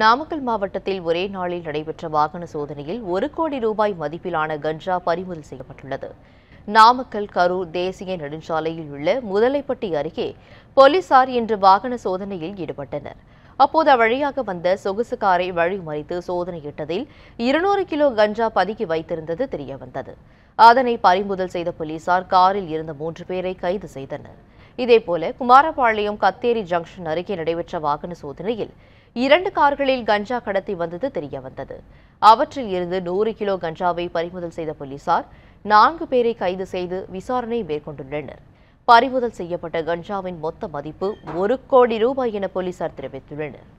நாமக்கல் மாவட்டத்தில் ஒரே நாளில் நடைபெற்ற வாகன சோதனையில் ஒரு கோடி ரூபாய் மதிப்பிலான கஞ்சா பறிமுதல் செய்யப்பட்டுள்ளது நாமக்கல் கரூர் தேசிய நெடுஞ்சாலையில் உள்ள முதலைப்பட்டி அருகே போலீசார் இன்று வாகன சோதனையில் ஈடுபட்டனர் அப்போது அவ்வழியாக வந்த சொகுசு காரை வழிமறித்து சோதனையிட்டதில் இருநூறு கிலோ கஞ்சா பதுக்கி வைத்திருந்தது தெரியவந்தது அதனை பறிமுதல் செய்த போலீசார் காரில் இருந்த மூன்று பேரை கைது செய்தனர் இதேபோல குமாரபாளையம் கத்தேரி ஜங்ஷன் அருகே நடைபெற்ற வாகன சோதனையில் இரண்டு கார்களில் கஞ்சா கடத்தி வந்தது தெரியவந்தது அவற்றில் இருந்து நூறு கிலோ கஞ்சாவை பறிமுதல் செய்த போலீசார் நான்கு பேரை கைது செய்து விசாரணை மேற்கொண்டுள்ளனர் பறிமுதல் செய்யப்பட்ட கஞ்சாவின் மொத்த மதிப்பு ஒரு கோடி ரூபாய் என போலீசார் தெரிவித்துள்ளனர்